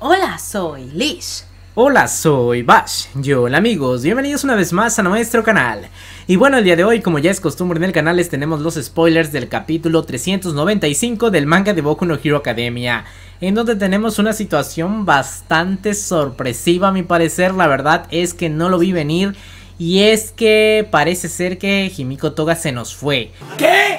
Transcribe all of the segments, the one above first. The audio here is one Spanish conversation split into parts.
Hola, soy Lish. Hola, soy Bash. Yo, hola amigos, bienvenidos una vez más a nuestro canal. Y bueno, el día de hoy, como ya es costumbre en el canal, les tenemos los spoilers del capítulo 395 del manga de Boku no Hero Academia. En donde tenemos una situación bastante sorpresiva, a mi parecer. La verdad es que no lo vi venir y es que parece ser que Himiko Toga se nos fue. ¿Qué?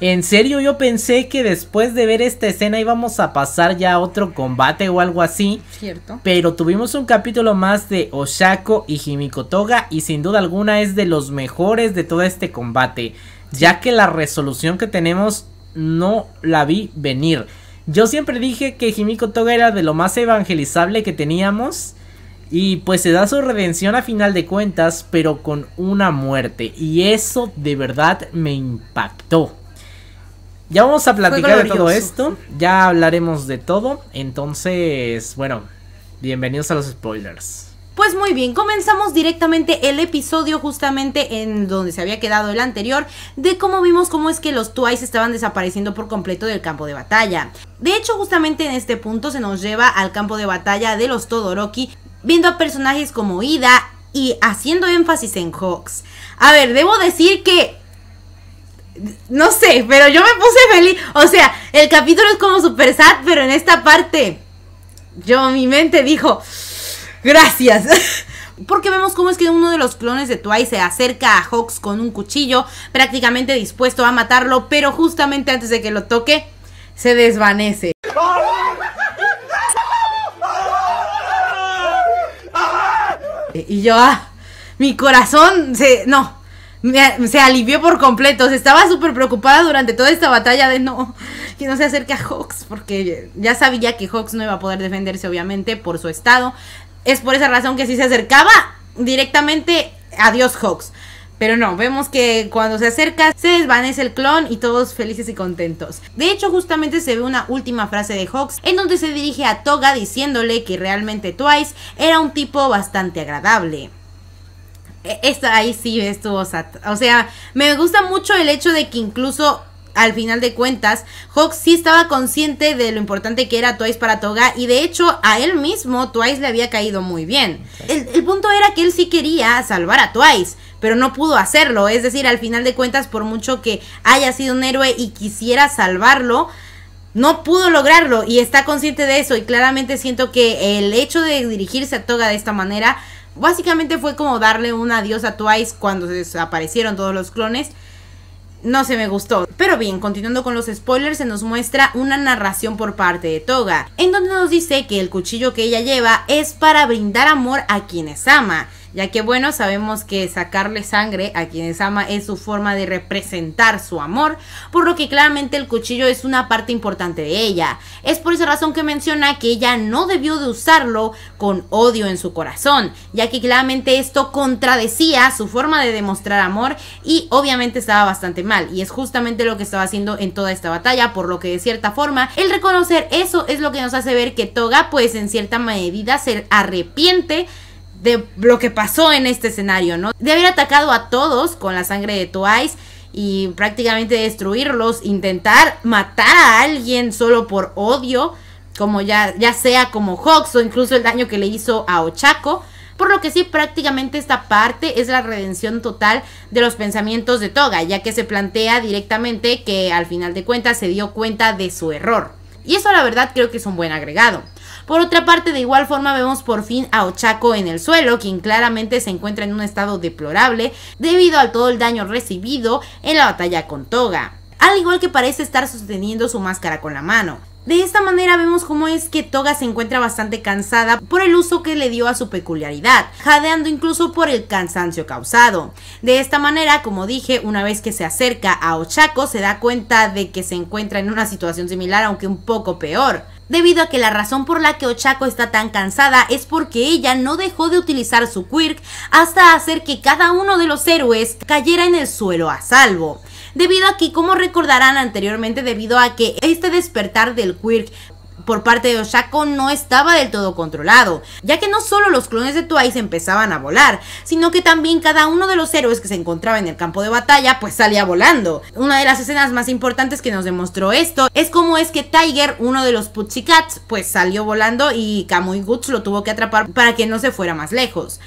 En serio yo pensé que después de ver esta escena íbamos a pasar ya a otro combate o algo así. Cierto. Pero tuvimos un capítulo más de Oshako y Himiko Toga y sin duda alguna es de los mejores de todo este combate. Ya que la resolución que tenemos no la vi venir. Yo siempre dije que Himiko Toga era de lo más evangelizable que teníamos. Y pues se da su redención a final de cuentas, pero con una muerte. Y eso de verdad me impactó. Ya vamos a platicar de todo esto, ya hablaremos de todo. Entonces, bueno, bienvenidos a los spoilers. Pues muy bien, comenzamos directamente el episodio justamente en donde se había quedado el anterior de cómo vimos cómo es que los Twice estaban desapareciendo por completo del campo de batalla. De hecho, justamente en este punto se nos lleva al campo de batalla de los Todoroki, viendo a personajes como Ida y haciendo énfasis en Hawks. A ver, debo decir que no sé, pero yo me puse feliz. O sea, el capítulo es como super sad, pero en esta parte, yo, mi mente dijo, gracias. Porque vemos cómo es que uno de los clones de Twice se acerca a Hawks con un cuchillo, prácticamente dispuesto a matarlo, pero justamente antes de que lo toque, se desvanece. y yo, ah, mi corazón se, no, se alivió por completo. estaba súper preocupada durante toda esta batalla de no, que no se acerque a Hawks, porque ya sabía que Hawks no iba a poder defenderse, obviamente, por su estado. Es por esa razón que si se acercaba directamente, Dios Hawks. Pero no, vemos que cuando se acerca se desvanece el clon y todos felices y contentos. De hecho, justamente se ve una última frase de Hawks en donde se dirige a Toga diciéndole que realmente Twice era un tipo bastante agradable. E, ahí sí estuvo sat. O sea, me gusta mucho el hecho de que incluso al final de cuentas, Hawks sí estaba consciente de lo importante que era Twice para Toga y de hecho a él mismo Twice le había caído muy bien. El, el punto era que él sí quería salvar a Twice pero no pudo hacerlo. Es decir, al final de cuentas, por mucho que haya sido un héroe y quisiera salvarlo, no pudo lograrlo y está consciente de eso y claramente siento que el hecho de dirigirse a Toga de esta manera básicamente fue como darle un adiós a Twice cuando desaparecieron todos los clones. No se me gustó. Pero bien, continuando con los spoilers, se nos muestra una narración por parte de Toga, en donde nos dice que el cuchillo que ella lleva es para brindar amor a quienes ama ya que bueno, sabemos que sacarle sangre a quienes ama es su forma de representar su amor, por lo que claramente el cuchillo es una parte importante de ella. Es por esa razón que menciona que ella no debió de usarlo con odio en su corazón, ya que claramente esto contradecía su forma de demostrar amor y obviamente estaba bastante mal, y es justamente lo que estaba haciendo en toda esta batalla, por lo que de cierta forma el reconocer eso es lo que nos hace ver que Toga pues en cierta medida se arrepiente de lo que pasó en este escenario, ¿no? De haber atacado a todos con la sangre de Twice y prácticamente destruirlos, intentar matar a alguien solo por odio, como ya, ya sea como Hawks o incluso el daño que le hizo a Ochaco, Por lo que sí, prácticamente esta parte es la redención total de los pensamientos de Toga, ya que se plantea directamente que al final de cuentas se dio cuenta de su error. Y eso la verdad creo que es un buen agregado. Por otra parte, de igual forma vemos por fin a Ochaco en el suelo, quien claramente se encuentra en un estado deplorable debido a todo el daño recibido en la batalla con Toga. Al igual que parece estar sosteniendo su máscara con la mano. De esta manera vemos cómo es que Toga se encuentra bastante cansada por el uso que le dio a su peculiaridad, jadeando incluso por el cansancio causado. De esta manera, como dije, una vez que se acerca a Ochako se da cuenta de que se encuentra en una situación similar aunque un poco peor debido a que la razón por la que Ochako está tan cansada es porque ella no dejó de utilizar su quirk hasta hacer que cada uno de los héroes cayera en el suelo a salvo. Debido a que, como recordarán anteriormente, debido a que este despertar del quirk por parte de Oshako no estaba del todo controlado, ya que no solo los clones de Twice empezaban a volar, sino que también cada uno de los héroes que se encontraba en el campo de batalla pues salía volando. Una de las escenas más importantes que nos demostró esto es cómo es que Tiger, uno de los Pussycats, pues salió volando y Kamui Guts lo tuvo que atrapar para que no se fuera más lejos.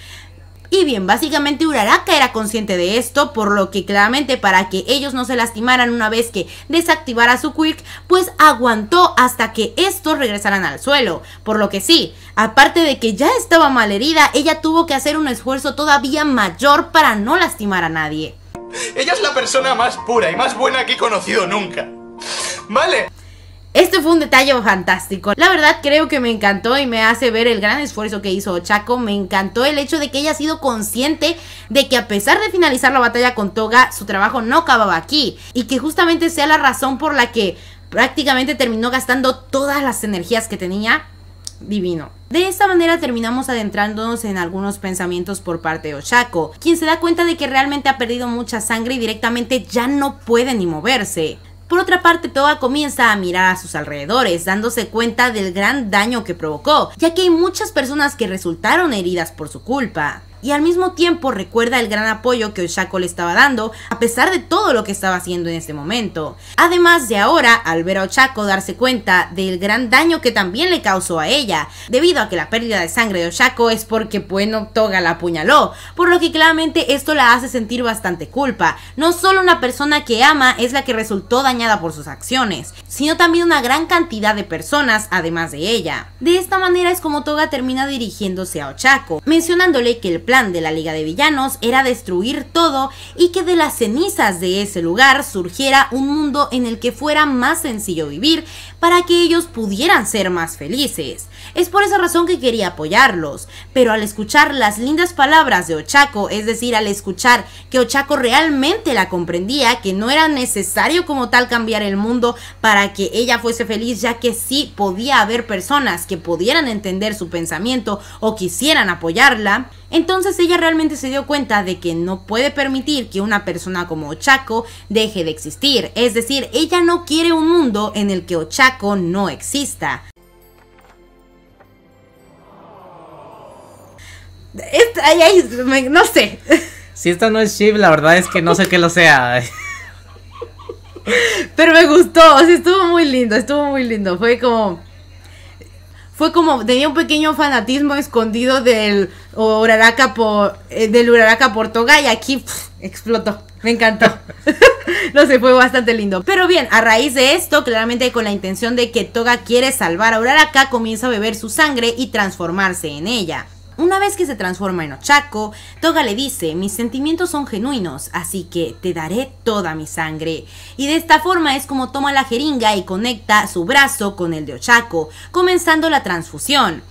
Y bien, básicamente Uraraka era consciente de esto, por lo que claramente para que ellos no se lastimaran una vez que desactivara su Quirk, pues aguantó hasta que estos regresaran al suelo. Por lo que sí, aparte de que ya estaba mal herida, ella tuvo que hacer un esfuerzo todavía mayor para no lastimar a nadie. Ella es la persona más pura y más buena que he conocido nunca. Vale. Este fue un detalle fantástico. La verdad creo que me encantó y me hace ver el gran esfuerzo que hizo Chaco. Me encantó el hecho de que ella ha sido consciente de que a pesar de finalizar la batalla con Toga, su trabajo no acababa aquí. Y que justamente sea la razón por la que prácticamente terminó gastando todas las energías que tenía. Divino. De esta manera terminamos adentrándonos en algunos pensamientos por parte de Ochaco, quien se da cuenta de que realmente ha perdido mucha sangre y directamente ya no puede ni moverse. Por otra parte, Toa comienza a mirar a sus alrededores, dándose cuenta del gran daño que provocó, ya que hay muchas personas que resultaron heridas por su culpa y al mismo tiempo recuerda el gran apoyo que Oshako le estaba dando a pesar de todo lo que estaba haciendo en este momento. Además de ahora, al ver a Oshako darse cuenta del gran daño que también le causó a ella, debido a que la pérdida de sangre de Oshako es porque, bueno, Toga la apuñaló, por lo que claramente esto la hace sentir bastante culpa. No solo una persona que ama es la que resultó dañada por sus acciones, sino también una gran cantidad de personas además de ella. De esta manera es como Toga termina dirigiéndose a Oshako mencionándole que el plan de la Liga de Villanos era destruir todo y que de las cenizas de ese lugar surgiera un mundo en el que fuera más sencillo vivir para que ellos pudieran ser más felices. Es por esa razón que quería apoyarlos, pero al escuchar las lindas palabras de Ochaco, es decir, al escuchar que Ochaco realmente la comprendía, que no era necesario como tal cambiar el mundo para que ella fuese feliz, ya que sí podía haber personas que pudieran entender su pensamiento o quisieran apoyarla, entonces ella realmente se dio cuenta de que no puede permitir que una persona como Ochaco deje de existir. Es decir, ella no quiere un mundo en el que Ochaco no exista. no sé. Si esto no es chip, la verdad es que no sé qué lo sea. Pero me gustó, estuvo muy lindo, estuvo muy lindo. Fue como. Fue como. Tenía un pequeño fanatismo escondido del Uraraka por. Eh, del por y aquí explotó. Me encantó. no sé, fue bastante lindo. Pero bien, a raíz de esto, claramente con la intención de que Toga quiere salvar a Uraraka, comienza a beber su sangre y transformarse en ella. Una vez que se transforma en Ochako, Toga le dice, mis sentimientos son genuinos, así que te daré toda mi sangre. Y de esta forma es como toma la jeringa y conecta su brazo con el de Ochako, comenzando la transfusión.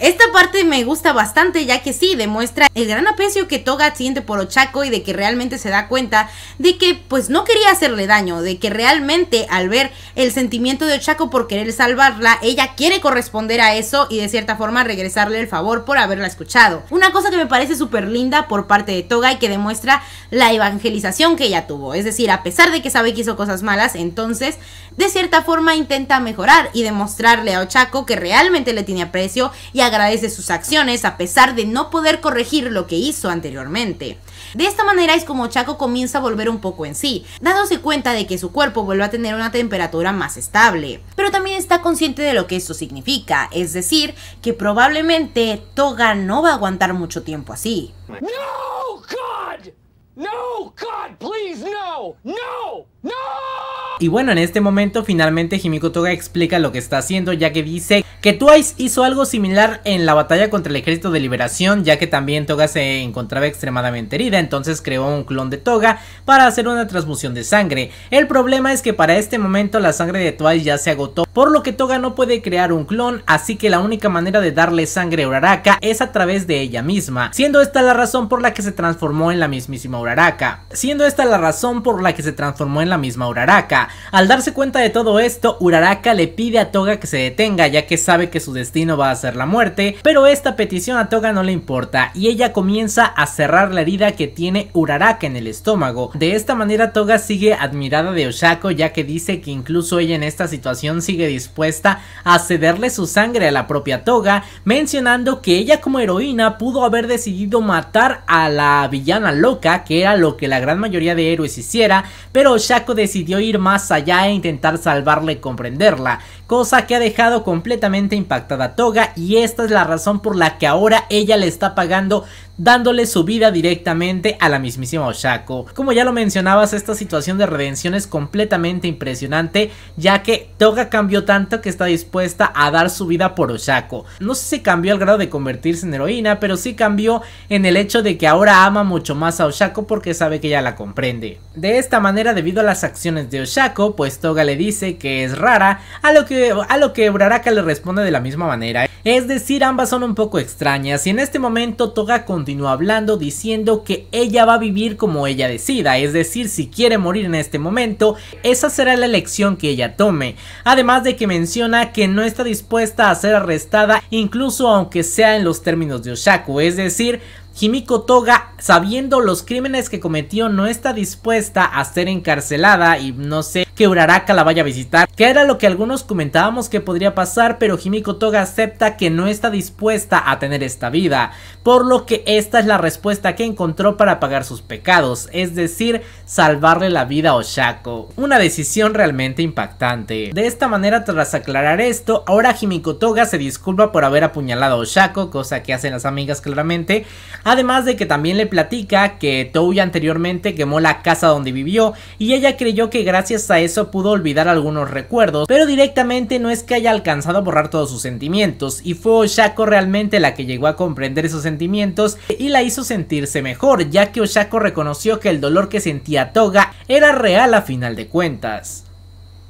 Esta parte me gusta bastante ya que sí demuestra el gran aprecio que Toga siente por Ochaco y de que realmente se da cuenta de que pues no quería hacerle daño, de que realmente al ver el sentimiento de Ochaco por querer salvarla, ella quiere corresponder a eso y de cierta forma regresarle el favor por haberla escuchado. Una cosa que me parece súper linda por parte de Toga y que demuestra la evangelización que ella tuvo, es decir, a pesar de que sabe que hizo cosas malas, entonces de cierta forma intenta mejorar y demostrarle a Ochaco que realmente le tiene aprecio y agradece sus acciones a pesar de no poder corregir lo que hizo anteriormente. De esta manera es como Chaco comienza a volver un poco en sí, dándose cuenta de que su cuerpo vuelve a tener una temperatura más estable. Pero también está consciente de lo que eso significa, es decir, que probablemente Toga no va a aguantar mucho tiempo así. No, No, please, no! No! Y bueno, en este momento finalmente Himiko Toga explica lo que está haciendo ya que dice que Twice hizo algo similar en la batalla contra el Ejército de Liberación ya que también Toga se encontraba extremadamente herida, entonces creó un clon de Toga para hacer una transmisión de sangre. El problema es que para este momento la sangre de Twice ya se agotó, por lo que Toga no puede crear un clon, así que la única manera de darle sangre a Uraraka es a través de ella misma, siendo esta la razón por la que se transformó en la mismísima Uraraka. Siendo esta la razón por la que se transformó en la misma Uraraka. Al darse cuenta de todo esto, Uraraka le pide a Toga que se detenga ya que sabe que su destino va a ser la muerte, pero esta petición a Toga no le importa y ella comienza a cerrar la herida que tiene Uraraka en el estómago. De esta manera Toga sigue admirada de Oshako ya que dice que incluso ella en esta situación sigue dispuesta a cederle su sangre a la propia Toga, mencionando que ella como heroína pudo haber decidido matar a la villana loca que era lo que la gran mayoría de héroes hiciera, pero Oshako decidió ir más allá e intentar salvarla y comprenderla cosa que ha dejado completamente impactada a Toga y esta es la razón por la que ahora ella le está pagando dándole su vida directamente a la mismísima Oshako. Como ya lo mencionabas, esta situación de redención es completamente impresionante, ya que Toga cambió tanto que está dispuesta a dar su vida por Oshako. No sé si cambió al grado de convertirse en heroína, pero sí cambió en el hecho de que ahora ama mucho más a Oshako porque sabe que ella la comprende. De esta manera, debido a las acciones de Oshako, pues Toga le dice que es rara, a lo que a lo que Uraraka le responde de la misma manera. Es decir, ambas son un poco extrañas y en este momento Toga continúa hablando diciendo que ella va a vivir como ella decida, es decir, si quiere morir en este momento, esa será la elección que ella tome. Además de que menciona que no está dispuesta a ser arrestada incluso aunque sea en los términos de Oshaku, es decir, Himiko Toga, sabiendo los crímenes que cometió, no está dispuesta a ser encarcelada y no sé, que Uraraka la vaya a visitar, que era lo que algunos comentábamos que podría pasar, pero Himiko Toga acepta que no está dispuesta a tener esta vida, por lo que esta es la respuesta que encontró para pagar sus pecados, es decir, salvarle la vida a Oshako. Una decisión realmente impactante. De esta manera, tras aclarar esto, ahora Himiko Toga se disculpa por haber apuñalado a Oshako, cosa que hacen las amigas claramente, además de que también le platica que Touya anteriormente quemó la casa donde vivió y ella creyó que gracias a eso pudo olvidar algunos recuerdos, pero directamente no es que haya alcanzado a borrar todos sus sentimientos, y fue Oshako realmente la que llegó a comprender esos sentimientos y la hizo sentirse mejor, ya que Oshako reconoció que el dolor que sentía Toga era real a final de cuentas.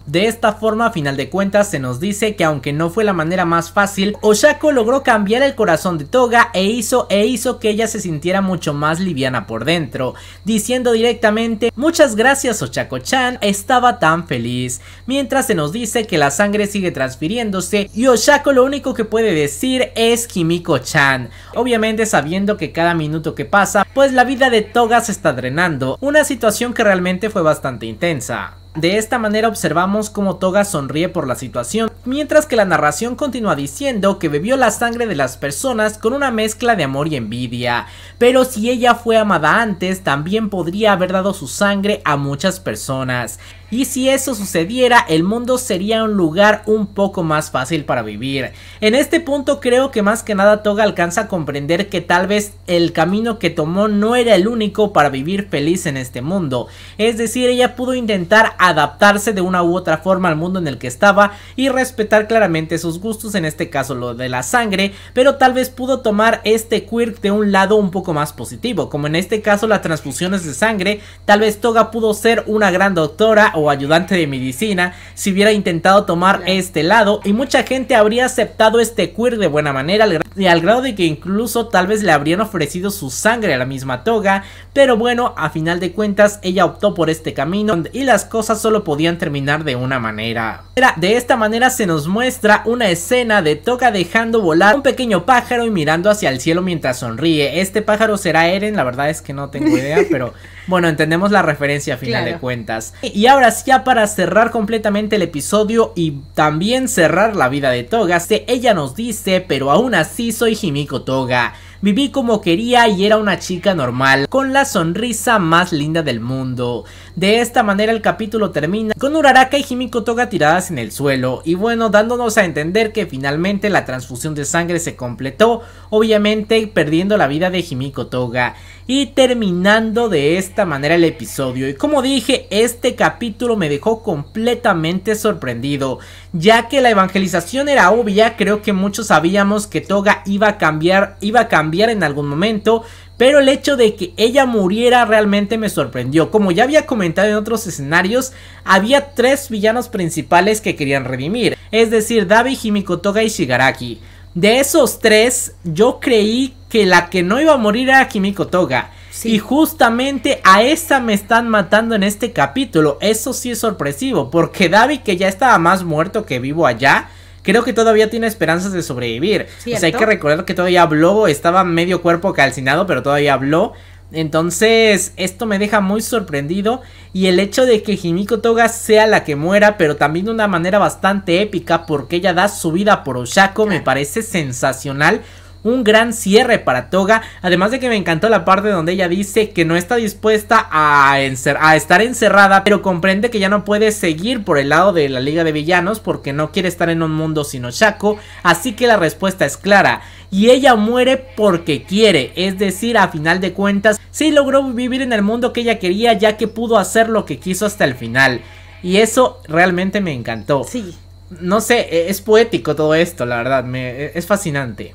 De esta forma, a final de cuentas, se nos dice que aunque no fue la manera más fácil, Oshako logró cambiar el corazón de Toga e hizo, e hizo que ella se sintiera mucho más liviana por dentro, diciendo directamente, muchas gracias Oshako-chan, estaba tan feliz, mientras se nos dice que la sangre sigue transfiriéndose y Oshako lo único que puede decir es Kimiko-chan, obviamente sabiendo que cada minuto que pasa, pues la vida de Toga se está drenando, una situación que realmente fue bastante intensa. De esta manera observamos cómo Toga sonríe por la situación, mientras que la narración continúa diciendo que bebió la sangre de las personas con una mezcla de amor y envidia, pero si ella fue amada antes también podría haber dado su sangre a muchas personas. Y si eso sucediera, el mundo sería un lugar un poco más fácil para vivir. En este punto creo que más que nada Toga alcanza a comprender que tal vez el camino que tomó no era el único para vivir feliz en este mundo. Es decir, ella pudo intentar adaptarse de una u otra forma al mundo en el que estaba y respetar claramente sus gustos, en este caso lo de la sangre, pero tal vez pudo tomar este quirk de un lado un poco más positivo, como en este caso las transfusiones de sangre, tal vez Toga pudo ser una gran doctora o ayudante de medicina si hubiera intentado tomar este lado y mucha gente habría aceptado este queer de buena manera al grado de que incluso tal vez le habrían ofrecido su sangre a la misma toga, pero bueno, a final de cuentas ella optó por este camino y las cosas solo podían terminar de una manera. De esta manera se nos muestra una escena de Toga dejando volar un pequeño pájaro y mirando hacia el cielo mientras sonríe. Este pájaro será Eren, la verdad es que no tengo idea, pero bueno, entendemos la referencia a final de cuentas. Y ahora sí, ya para cerrar completamente el episodio y también cerrar la vida de Togaste, ella nos dice, pero aún así soy Jimiko Toga. Viví como quería y era una chica normal, con la sonrisa más linda del mundo. De esta manera el capítulo termina con Uraraka y Himiko Toga tiradas en el suelo y bueno dándonos a entender que finalmente la transfusión de sangre se completó, obviamente perdiendo la vida de Himiko Toga y terminando de esta manera el episodio. Y como dije, este capítulo me dejó completamente sorprendido, ya que la evangelización era obvia, creo que muchos sabíamos que Toga iba a cambiar, iba a cambiar en algún momento, pero el hecho de que ella muriera realmente me sorprendió. Como ya había comentado en otros escenarios, había tres villanos principales que querían redimir. Es decir, Dabi, Toga y Shigaraki. De esos tres, yo creí que la que no iba a morir era Kimiko Toga. Y justamente a esa me están matando en este capítulo. Eso sí es sorpresivo, porque David, que ya estaba más muerto que vivo allá, creo que todavía tiene esperanzas de sobrevivir. hay que recordar que todavía habló, estaba medio cuerpo calcinado, pero todavía habló. Entonces, esto me deja muy sorprendido. Y el hecho de que Himiko Toga sea la que muera, pero también de una manera bastante épica, porque ella da su vida por Oshako, me parece sensacional un gran cierre para Toga. Además de que me encantó la parte donde ella dice que no está dispuesta a, estar encerrada, pero comprende que ya no puede seguir por el lado de la Liga de Villanos porque no quiere estar en un mundo sino Shaco. Así que la respuesta es clara y ella muere porque quiere, es decir, a final de cuentas, sí logró vivir en el mundo que ella quería ya que pudo hacer lo que quiso hasta el final. Y eso realmente me encantó. Sí. No sé, e-, es poético todo esto, la verdad, me, e-, es fascinante.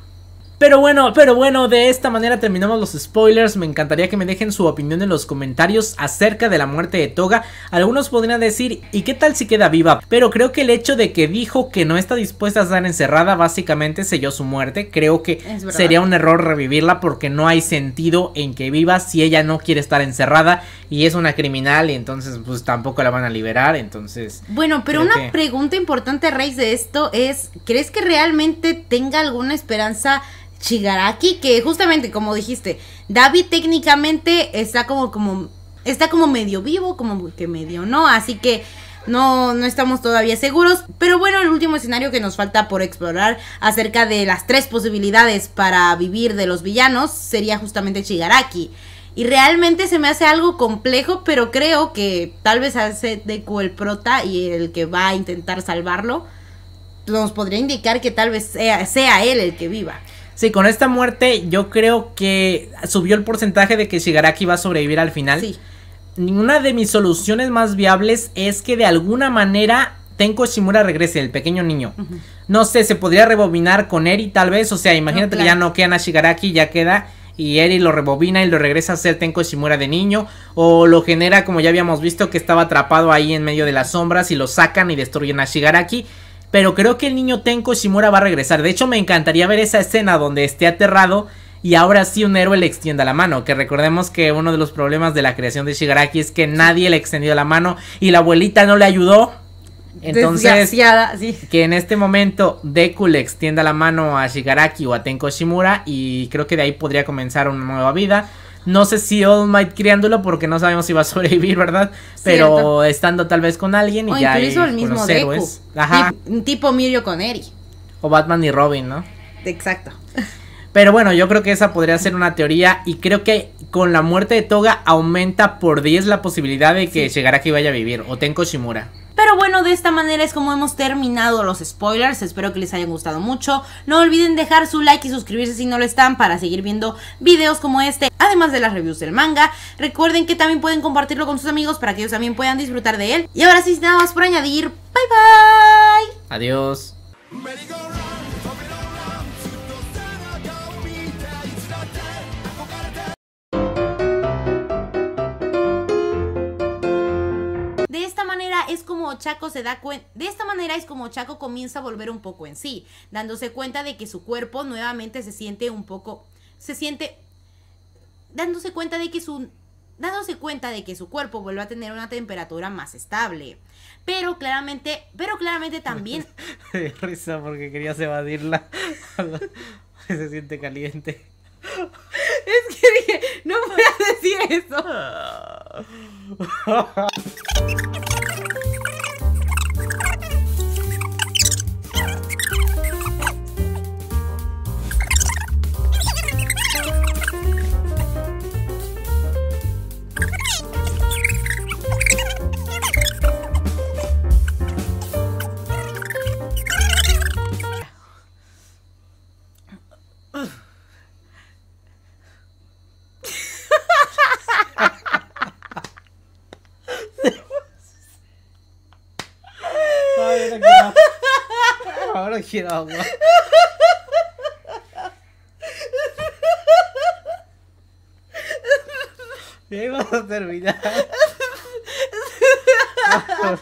Pero bueno, pero bueno, de esta manera terminamos los spoilers. Me encantaría que me dejen su opinión en los comentarios acerca de la muerte de Toga. Algunos podrían decir, ¿y qué tal si queda viva? Pero creo que el hecho de que dijo que no está dispuesta a estar encerrada básicamente selló su muerte. Creo que sería un error revivirla porque no hay sentido en que viva si ella no quiere estar encerrada y es una criminal y entonces pues tampoco la van a liberar, entonces... Bueno, pero una pregunta importante a raíz de esto es, ¿crees que realmente tenga alguna esperanza? Shigaraki, que justamente como dijiste, David técnicamente está como, como, está como medio vivo, como que medio, ¿no? Así que no, no estamos todavía seguros. Pero bueno, el último escenario que nos falta por explorar acerca de las tres posibilidades para vivir de los villanos sería justamente Shigaraki. Y realmente se me hace algo complejo, pero creo que tal vez hace Deku el prota y el que va a intentar salvarlo nos podría indicar que tal vez sea él el que viva. Sí, con esta muerte yo creo que subió el porcentaje de que Shigaraki va a sobrevivir al final. Sí. Una de mis soluciones más viables es que de alguna manera Tenko Shimura regrese, el pequeño niño. No sé, se podría rebobinar con Eri tal vez. O sea, imagínate que ya no quedan a Shigaraki, ya queda. Y Eri lo rebobina y lo regresa a ser Tenko Shimura de niño. O lo genera, como ya habíamos visto, que estaba atrapado ahí en medio de las sombras y lo sacan y destruyen a Shigaraki. Pero creo que el niño Tenko Shimura va a regresar. De hecho, me encantaría ver esa escena donde esté aterrado y ahora sí un héroe le extienda la mano. Que recordemos que uno de los problemas de la creación de Shigaraki es que nadie le extendió la mano y la abuelita no le ayudó. Entonces, que en este momento Deku le extienda la mano a Shigaraki o a Tenko Shimura y creo que de ahí podría comenzar una nueva vida. No sé si All Might criándolo porque no sabemos si va a sobrevivir, ¿verdad? Pero estando tal vez con alguien y ya. Incluso el mismo Deku. tipo Mirio con Eri. O Batman y Robin, ¿no? Exacto. Pero bueno, yo creo que esa podría ser una teoría y creo que con la muerte de Toga aumenta por 10 la posibilidad de que sí. que vaya a vivir o Tenko Shimura. Pero bueno, de esta manera es como hemos terminado los spoilers. Espero que les hayan gustado mucho. No olviden dejar su like y suscribirse si no lo están para seguir viendo videos como este, además de las reviews del manga. Recuerden que también pueden compartirlo con sus amigos para que ellos también puedan disfrutar de él. Y ahora sí, nada más por añadir. Bye bye. Adiós. como Chaco se da cuenta, de esta manera es como Chaco comienza a volver un poco en sí, dándose cuenta de que su cuerpo nuevamente se siente un poco, se siente, dándose cuenta de que su dándose cuenta de que su cuerpo vuelve a tener una temperatura más estable. Pero claramente, pero claramente también... risa porque querías evadirla. se siente caliente. Es que dije, no a decir eso. quiero agua. Y ahí vamos a terminar.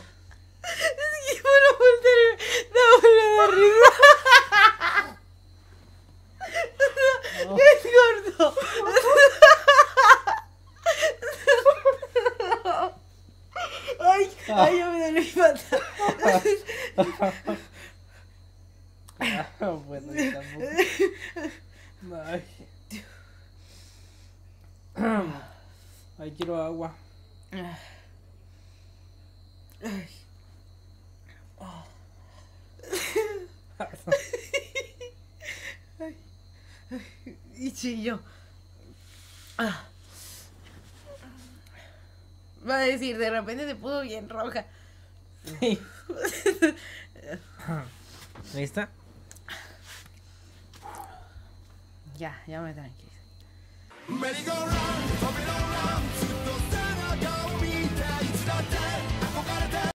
Ay, quiero agua. Ay. Y chillo. Ah. Va a decir, de repente se puso bien roja. Ahí está. Ya, ya me tranquilo.